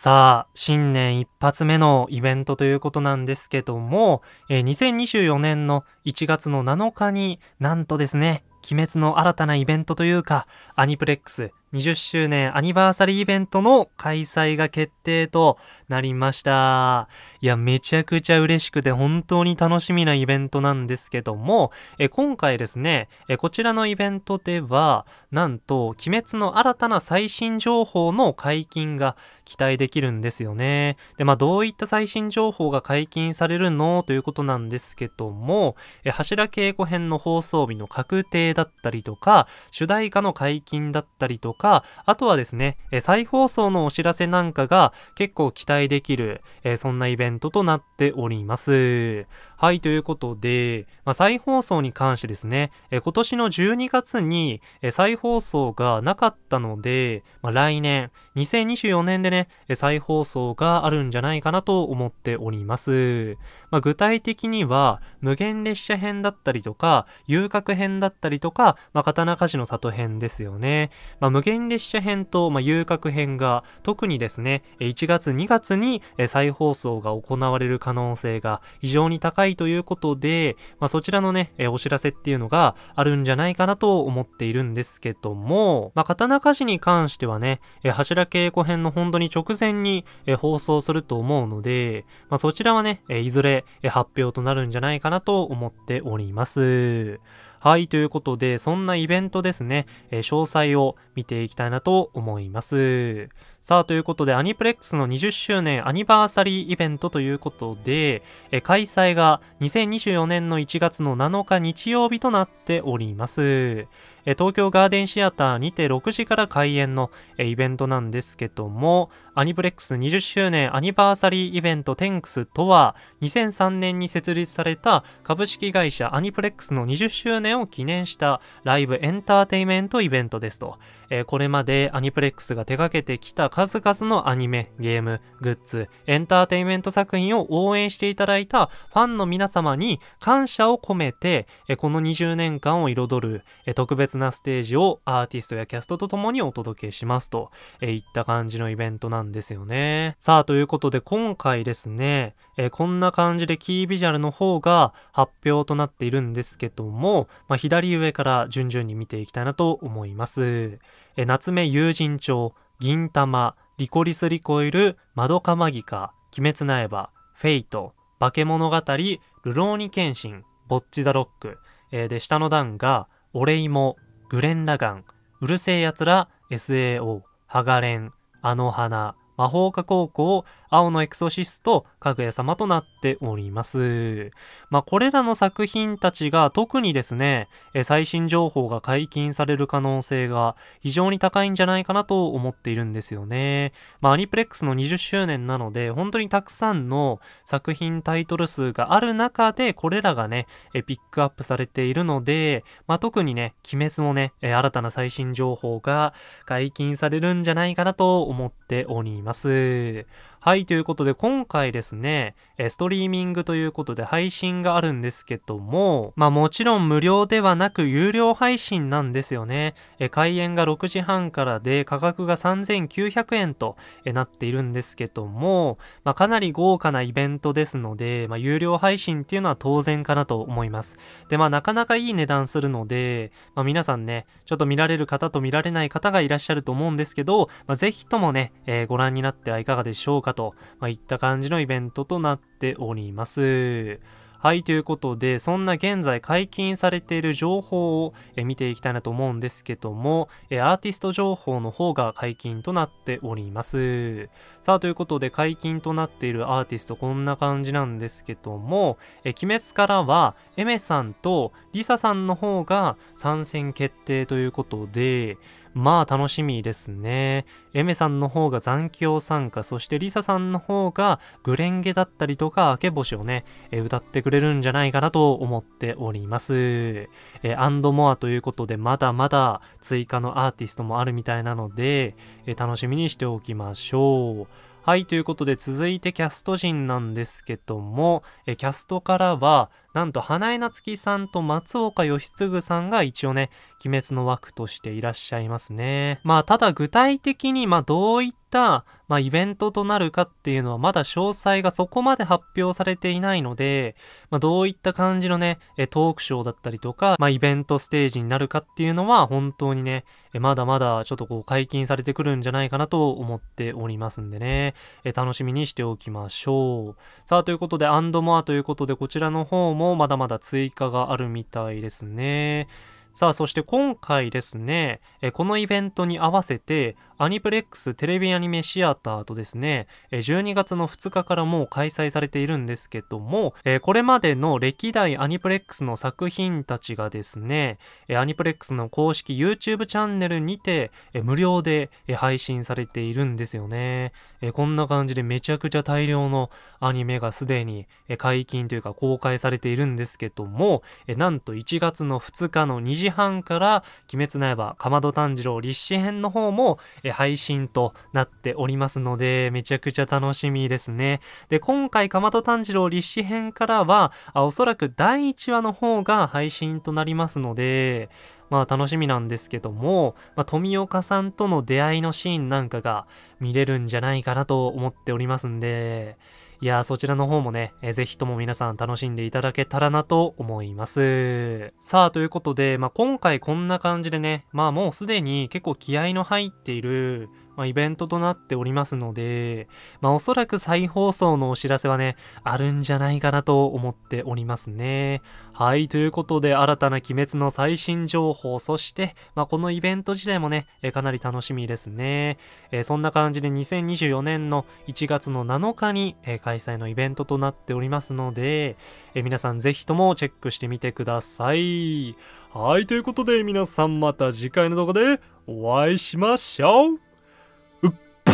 さあ、新年一発目のイベントということなんですけども、えー、2024年の1月の7日に、なんとですね、鬼滅の新たなイベントというか、アニプレックス20周年アニバーサリーイベントの開催が決定となりました。いや、めちゃくちゃ嬉しくて本当に楽しみなイベントなんですけども、え今回ですねえ、こちらのイベントでは、なんと、鬼滅の新たな最新情報の解禁が期待できるんですよね。で、まあ、どういった最新情報が解禁されるのということなんですけども、え柱稽古編の放送日の確定だったりとか、主題歌の解禁だったりとか、か、あとはですね、再放送のお知らせなんかが結構期待できる、そんなイベントとなっております。はい、ということで、まあ、再放送に関してですね、え今年の12月に、え再放送がなかったので、まあ、来年、2024年でね、え再放送があるんじゃないかなと思っております。まあ、具体的には、無限列車編だったりとか、遊郭編だったりとか、まあ、刀鍛冶の里編ですよね。まあ、無限列車編と、まあ、遊郭編が、特にですね、1月2月に、え再放送が行われる可能性が非常に高いいということで、まあ、そちらのね、えお知らせっていうのがあるんじゃないかなと思っているんですけども、まあ、刀鍛冶に関してはね、え柱稽古編の本当に直前に、え放送すると思うので、まあ、そちらはね、えいずれ、え発表となるんじゃないかなと思っております。はい、ということで、そんなイベントですね、え詳細を見ていきたいなと思います。さあ、ということで、アニプレックスの20周年アニバーサリーイベントということで、え開催が2024年の1月の7日日曜日となっております。え東京ガーデンシアターにて6時から開演のえイベントなんですけども、アニプレックス20周年アニバーサリーイベント TENX とは、2003年に設立された株式会社アニプレックスの20周年を記念したライブエンターテイメントイベントですと。えこれまでアニプレックスが手掛けてきた数々のアニメ、ゲーム、グッズ、エンターテインメント作品を応援していただいたファンの皆様に感謝を込めて、この20年間を彩る特別なステージをアーティストやキャストと共にお届けしますといった感じのイベントなんですよね。さあ、ということで今回ですね、こんな感じでキービジュアルの方が発表となっているんですけども、まあ、左上から順々に見ていきたいなと思います。夏目友人帳、銀玉、リコリスリコイル、マドカマギカ、鬼滅の刃、フェイト、化け物語、ニケに剣心、ボッチザロック、えー、で、下の段が、お礼も、グレンラガン、うるせえ奴ら、SAO、ハガレン、あの花、魔法科高校、青のエクソシスト、かぐや様となっております。まあ、これらの作品たちが特にですね、最新情報が解禁される可能性が非常に高いんじゃないかなと思っているんですよね。まあ、アニプレックスの20周年なので、本当にたくさんの作品タイトル数がある中で、これらがね、ピックアップされているので、まあ、特にね、鬼滅もね、新たな最新情報が解禁されるんじゃないかなと思っております。はい、ということで今回ですね、ストリーミングということで配信があるんですけども、まあもちろん無料ではなく有料配信なんですよね。開演が6時半からで価格が3900円となっているんですけども、まあかなり豪華なイベントですので、まあ有料配信っていうのは当然かなと思います。で、まあなかなかいい値段するので、まあ皆さんね、ちょっと見られる方と見られない方がいらっしゃると思うんですけど、まあぜひともね、えー、ご覧になってはいかがでしょうかかと、まあ、いった感じのイベントとなっております。はい、ということで、そんな現在解禁されている情報を見ていきたいなと思うんですけども、アーティスト情報の方が解禁となっております。さあ、ということで解禁となっているアーティストこんな感じなんですけども、鬼滅からは、エメさんとリサさんの方が参戦決定ということで、まあ楽しみですね。エメさんの方が残響参加、そしてリサさんの方がグレンゲだったりとか、明け星をね、え歌ってくれるんじゃないかなと思っております。えアンドモアということで、まだまだ追加のアーティストもあるみたいなので、え楽しみにしておきましょう。はい、ということで続いてキャスト陣なんですけども、えキャストからは、なんと花江夏樹さんと松岡義嗣さんが一応ね、鬼滅の枠としていらっしゃいますね。まあ、ただ具体的に、まあ、どういったた、まあ、イベントとなるかっていうのはまだ詳細がそこまで発表されていないので、まあ、どういった感じのね、トークショーだったりとか、まあ、イベントステージになるかっていうのは本当にね、まだまだちょっとこう解禁されてくるんじゃないかなと思っておりますんでね、楽しみにしておきましょう。さあ、ということで、アンドモアということで、こちらの方もまだまだ追加があるみたいですね。さあ、そして今回ですね、このイベントに合わせて、アニプレックステレビアニメシアターとですね、12月の2日からもう開催されているんですけども、これまでの歴代アニプレックスの作品たちがですね、アニプレックスの公式 YouTube チャンネルにて、無料で、配信されているんですよね、こんな感じでめちゃくちゃ大量のアニメがすでに、解禁というか公開されているんですけども、なんと1月の2日の2時時半から「鬼滅の刃」「かまど炭治郎立志編」の方も、え配信となっておりますのでめちゃくちゃ楽しみですねで今回かまど炭治郎立志編からはあおそらく第1話の方が配信となりますのでまあ楽しみなんですけども、まあ、富岡さんとの出会いのシーンなんかが見れるんじゃないかなと思っておりますんで、いやそちらの方もね、えー、ぜひとも皆さん楽しんでいただけたらなと思います。さあ、ということで、まあ、今回こんな感じでね、まあもうすでに結構気合の入っている、まあ、イベントとなっておりますので、まあ、おそらく再放送のお知らせはね、あるんじゃないかなと思っておりますね。はい、ということで、新たな鬼滅の最新情報、そして、まあ、このイベント自体もね、えかなり楽しみですね。えー、そんな感じで2024年の1月の7日に、え開催のイベントとなっておりますので、えー、皆さんぜひともチェックしてみてください。はい、ということで皆さんまた次回の動画でお会いしましょう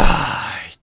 God.